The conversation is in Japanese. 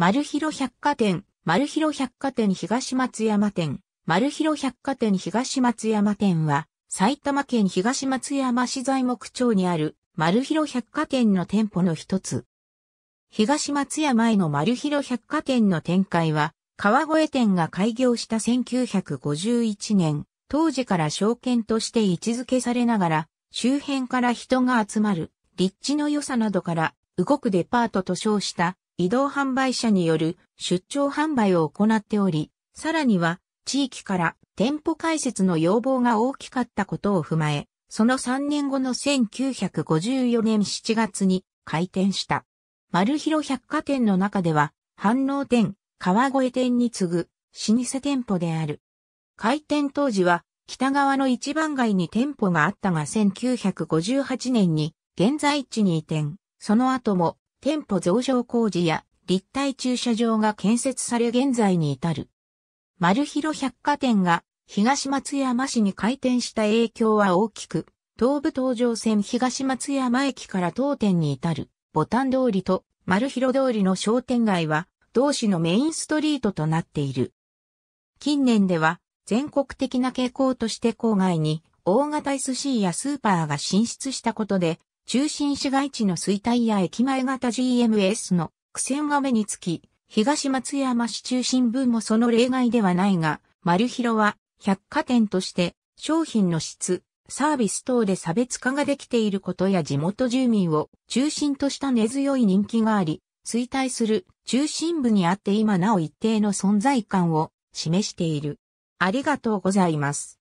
丸広百貨店、丸広百貨店東松山店、丸広百貨店東松山店は、埼玉県東松山市材木町にある丸広百貨店の店舗の一つ。東松山への丸広百貨店の展開は、川越店が開業した1951年、当時から証券として位置づけされながら、周辺から人が集まる、立地の良さなどから、動くデパートと称した移動販売者による出張販売を行っており、さらには地域から店舗開設の要望が大きかったことを踏まえ、その3年後の1954年7月に開店した。丸広百貨店の中では、反応店、川越店に次ぐ老舗店舗である。開店当時は北側の一番街に店舗があったが1958年に現在地に移転、その後も店舗増上工事や立体駐車場が建設され現在に至る。丸広百貨店が東松山市に開店した影響は大きく、東武東上線東松山駅から当店に至る、ボタン通りと丸広通りの商店街は、同市のメインストリートとなっている。近年では、全国的な傾向として郊外に、大型 SC やスーパーが進出したことで、中心市街地の衰退や駅前型 GMS の苦戦が目につき、東松山市中心部もその例外ではないが、丸広は百貨店として商品の質、サービス等で差別化ができていることや地元住民を中心とした根強い人気があり、衰退する中心部にあって今なお一定の存在感を示している。ありがとうございます。